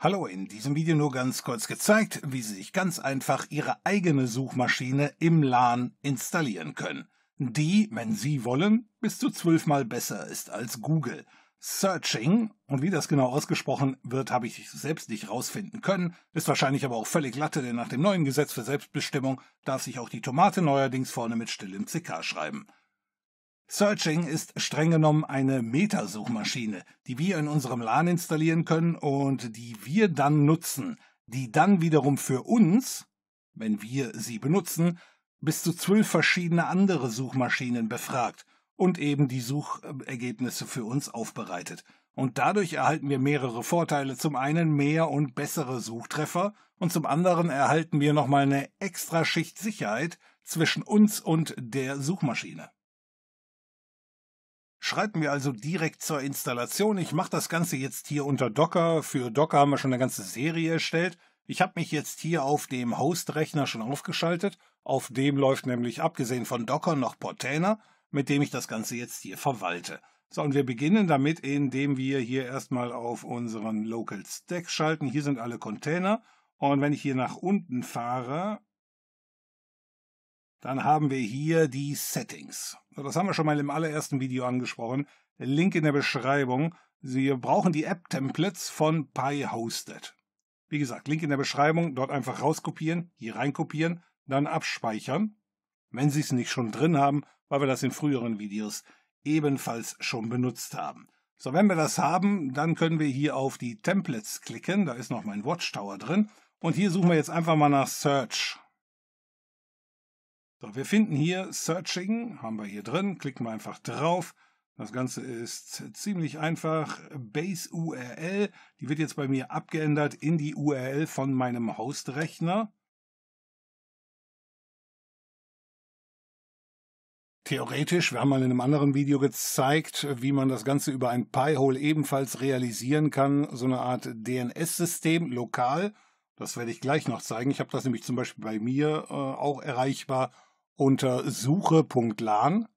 Hallo, in diesem Video nur ganz kurz gezeigt, wie Sie sich ganz einfach Ihre eigene Suchmaschine im LAN installieren können, die, wenn Sie wollen, bis zu zwölfmal besser ist als Google. Searching, und wie das genau ausgesprochen wird, habe ich selbst nicht rausfinden können, ist wahrscheinlich aber auch völlig Latte, denn nach dem neuen Gesetz für Selbstbestimmung darf sich auch die Tomate neuerdings vorne mit stillem CK schreiben. Searching ist streng genommen eine Metasuchmaschine, die wir in unserem LAN installieren können und die wir dann nutzen, die dann wiederum für uns, wenn wir sie benutzen, bis zu zwölf verschiedene andere Suchmaschinen befragt und eben die Suchergebnisse für uns aufbereitet. Und dadurch erhalten wir mehrere Vorteile. Zum einen mehr und bessere Suchtreffer und zum anderen erhalten wir nochmal eine extra Schicht Sicherheit zwischen uns und der Suchmaschine. Schreiten wir also direkt zur Installation. Ich mache das Ganze jetzt hier unter Docker. Für Docker haben wir schon eine ganze Serie erstellt. Ich habe mich jetzt hier auf dem Host-Rechner schon aufgeschaltet. Auf dem läuft nämlich abgesehen von Docker noch Portainer, mit dem ich das Ganze jetzt hier verwalte. So, und wir beginnen damit, indem wir hier erstmal auf unseren Local Stack schalten. Hier sind alle Container. Und wenn ich hier nach unten fahre, dann haben wir hier die Settings. Das haben wir schon mal im allerersten Video angesprochen. Link in der Beschreibung. Sie brauchen die App-Templates von PyHosted. Wie gesagt, Link in der Beschreibung, dort einfach rauskopieren, hier reinkopieren, dann abspeichern, wenn Sie es nicht schon drin haben, weil wir das in früheren Videos ebenfalls schon benutzt haben. So, wenn wir das haben, dann können wir hier auf die Templates klicken, da ist noch mein Watchtower drin und hier suchen wir jetzt einfach mal nach Search. So, wir finden hier Searching, haben wir hier drin, klicken wir einfach drauf. Das Ganze ist ziemlich einfach. Base URL, die wird jetzt bei mir abgeändert in die URL von meinem Hostrechner. Theoretisch, wir haben mal in einem anderen Video gezeigt, wie man das Ganze über ein Pi-Hole ebenfalls realisieren kann. So eine Art DNS-System lokal. Das werde ich gleich noch zeigen. Ich habe das nämlich zum Beispiel bei mir äh, auch erreichbar unter suche.lan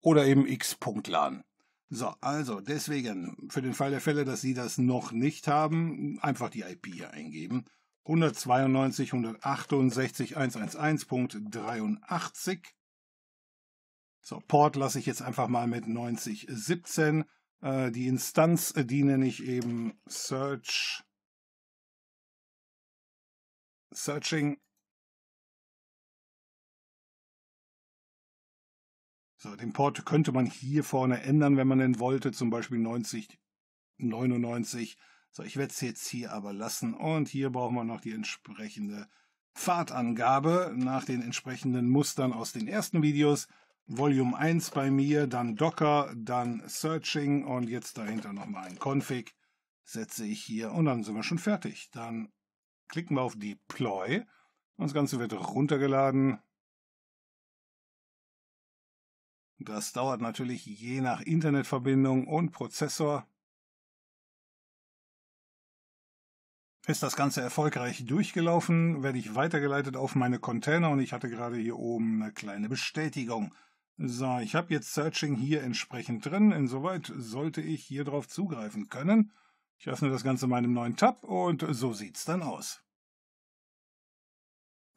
oder eben x.lan. So, also deswegen, für den Fall der Fälle, dass Sie das noch nicht haben, einfach die IP hier eingeben. 192.168.111.83. So, Port lasse ich jetzt einfach mal mit 9017. Äh, die Instanz, äh, die nenne ich eben Search. Searching So, den Port könnte man hier vorne ändern, wenn man den wollte, zum Beispiel 9099. So, ich werde es jetzt hier aber lassen und hier brauchen wir noch die entsprechende Pfadangabe nach den entsprechenden Mustern aus den ersten Videos. Volume 1 bei mir, dann Docker, dann Searching und jetzt dahinter nochmal ein Config. Setze ich hier und dann sind wir schon fertig. Dann klicken wir auf Deploy und das Ganze wird runtergeladen. Das dauert natürlich je nach Internetverbindung und Prozessor. Ist das Ganze erfolgreich durchgelaufen, werde ich weitergeleitet auf meine Container und ich hatte gerade hier oben eine kleine Bestätigung. So, ich habe jetzt Searching hier entsprechend drin. Insoweit sollte ich hier drauf zugreifen können. Ich öffne das Ganze in meinem neuen Tab und so sieht's dann aus.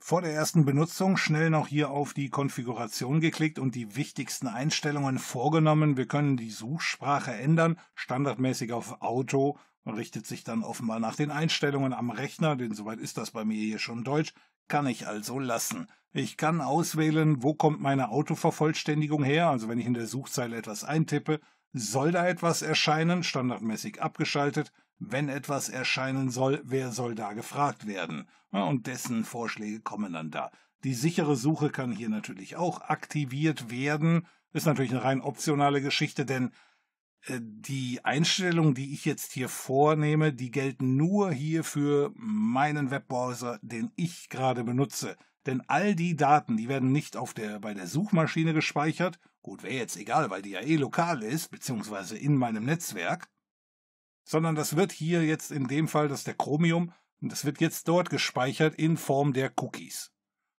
Vor der ersten Benutzung schnell noch hier auf die Konfiguration geklickt und die wichtigsten Einstellungen vorgenommen. Wir können die Suchsprache ändern, standardmäßig auf Auto, richtet sich dann offenbar nach den Einstellungen am Rechner, denn soweit ist das bei mir hier schon Deutsch, kann ich also lassen. Ich kann auswählen, wo kommt meine Autovervollständigung her, also wenn ich in der Suchzeile etwas eintippe, soll da etwas erscheinen, standardmäßig abgeschaltet, wenn etwas erscheinen soll, wer soll da gefragt werden? Und dessen Vorschläge kommen dann da. Die sichere Suche kann hier natürlich auch aktiviert werden. Ist natürlich eine rein optionale Geschichte, denn äh, die Einstellungen, die ich jetzt hier vornehme, die gelten nur hier für meinen Webbrowser, den ich gerade benutze. Denn all die Daten, die werden nicht auf der, bei der Suchmaschine gespeichert. Gut, wäre jetzt egal, weil die ja eh lokal ist, beziehungsweise in meinem Netzwerk sondern das wird hier jetzt in dem Fall, das ist der Chromium, und das wird jetzt dort gespeichert in Form der Cookies.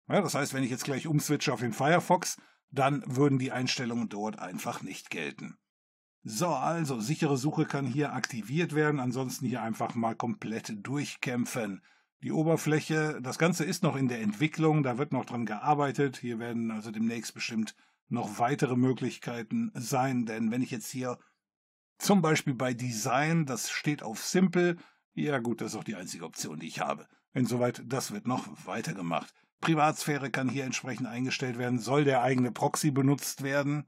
Ja, das heißt, wenn ich jetzt gleich umswitche auf den Firefox, dann würden die Einstellungen dort einfach nicht gelten. So, also sichere Suche kann hier aktiviert werden, ansonsten hier einfach mal komplett durchkämpfen. Die Oberfläche, das Ganze ist noch in der Entwicklung, da wird noch dran gearbeitet. Hier werden also demnächst bestimmt noch weitere Möglichkeiten sein, denn wenn ich jetzt hier zum Beispiel bei Design, das steht auf Simple. Ja gut, das ist auch die einzige Option, die ich habe. Insoweit, das wird noch weitergemacht. Privatsphäre kann hier entsprechend eingestellt werden. Soll der eigene Proxy benutzt werden?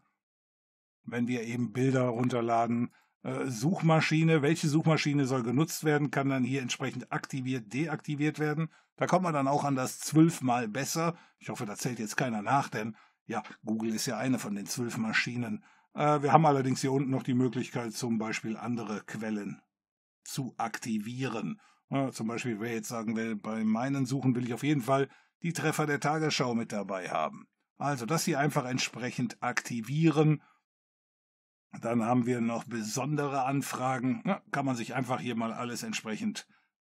Wenn wir eben Bilder runterladen. Äh, Suchmaschine, welche Suchmaschine soll genutzt werden, kann dann hier entsprechend aktiviert, deaktiviert werden. Da kommt man dann auch an das zwölfmal besser. Ich hoffe, da zählt jetzt keiner nach, denn ja, Google ist ja eine von den zwölf Maschinen, äh, wir haben allerdings hier unten noch die Möglichkeit, zum Beispiel andere Quellen zu aktivieren. Zum Beispiel, wer jetzt sagen will, bei meinen Suchen will ich auf jeden Fall die Treffer der Tagesschau mit dabei haben. Also das hier einfach entsprechend aktivieren. Dann haben wir noch besondere Anfragen. Ja, kann man sich einfach hier mal alles entsprechend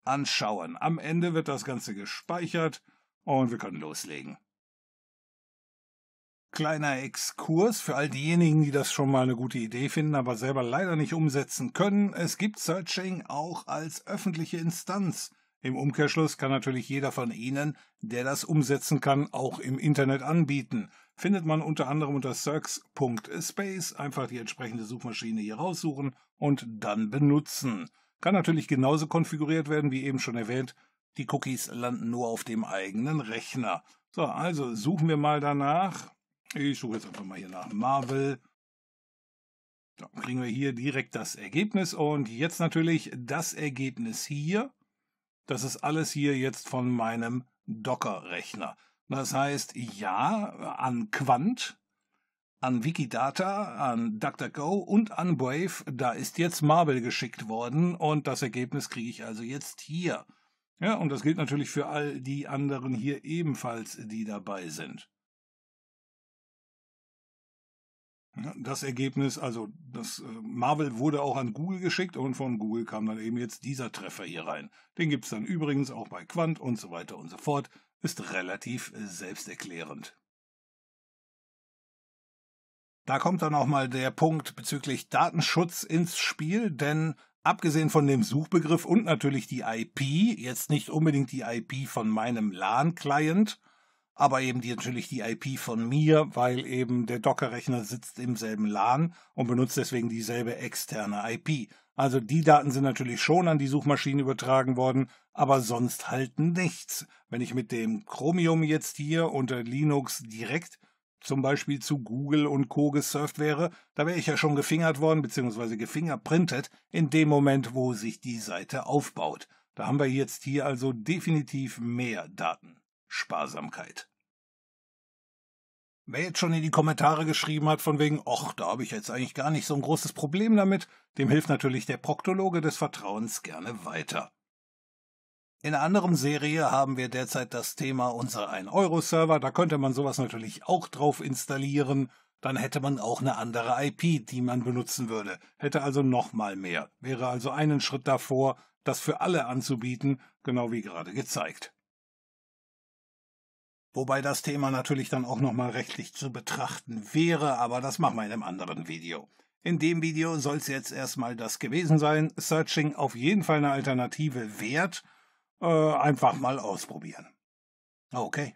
anschauen. Am Ende wird das Ganze gespeichert und wir können loslegen. Kleiner Exkurs für all diejenigen, die das schon mal eine gute Idee finden, aber selber leider nicht umsetzen können. Es gibt Searching auch als öffentliche Instanz. Im Umkehrschluss kann natürlich jeder von Ihnen, der das umsetzen kann, auch im Internet anbieten. Findet man unter anderem unter search.space, einfach die entsprechende Suchmaschine hier raussuchen und dann benutzen. Kann natürlich genauso konfiguriert werden, wie eben schon erwähnt, die Cookies landen nur auf dem eigenen Rechner. So, also suchen wir mal danach. Ich suche jetzt einfach mal hier nach Marvel. Dann kriegen wir hier direkt das Ergebnis und jetzt natürlich das Ergebnis hier. Das ist alles hier jetzt von meinem Docker-Rechner. Das heißt, ja, an Quant, an Wikidata, an DuckDuckGo und an Brave, da ist jetzt Marvel geschickt worden und das Ergebnis kriege ich also jetzt hier. Ja, und das gilt natürlich für all die anderen hier ebenfalls, die dabei sind. Ne, das Ergebnis, also das äh, Marvel wurde auch an Google geschickt und von Google kam dann eben jetzt dieser Treffer hier rein. Den gibt es dann übrigens auch bei Quant und so weiter und so fort. Ist relativ äh, selbsterklärend. Da kommt dann auch mal der Punkt bezüglich Datenschutz ins Spiel, denn abgesehen von dem Suchbegriff und natürlich die IP, jetzt nicht unbedingt die IP von meinem LAN-Client, aber eben die, natürlich die IP von mir, weil eben der Docker-Rechner sitzt im selben LAN und benutzt deswegen dieselbe externe IP. Also die Daten sind natürlich schon an die Suchmaschinen übertragen worden, aber sonst halt nichts. Wenn ich mit dem Chromium jetzt hier unter Linux direkt zum Beispiel zu Google und Co. gesurft wäre, da wäre ich ja schon gefingert worden bzw. gefingerprintet in dem Moment, wo sich die Seite aufbaut. Da haben wir jetzt hier also definitiv mehr Daten. Sparsamkeit. Wer jetzt schon in die Kommentare geschrieben hat, von wegen, och, da habe ich jetzt eigentlich gar nicht so ein großes Problem damit, dem hilft natürlich der Proktologe des Vertrauens gerne weiter. In einer anderen Serie haben wir derzeit das Thema unser 1-Euro-Server, da könnte man sowas natürlich auch drauf installieren, dann hätte man auch eine andere IP, die man benutzen würde, hätte also nochmal mehr, wäre also einen Schritt davor, das für alle anzubieten, genau wie gerade gezeigt. Wobei das Thema natürlich dann auch nochmal rechtlich zu betrachten wäre, aber das machen wir in einem anderen Video. In dem Video soll es jetzt erstmal das gewesen sein. Searching auf jeden Fall eine Alternative wert. Äh, einfach mal ausprobieren. Okay.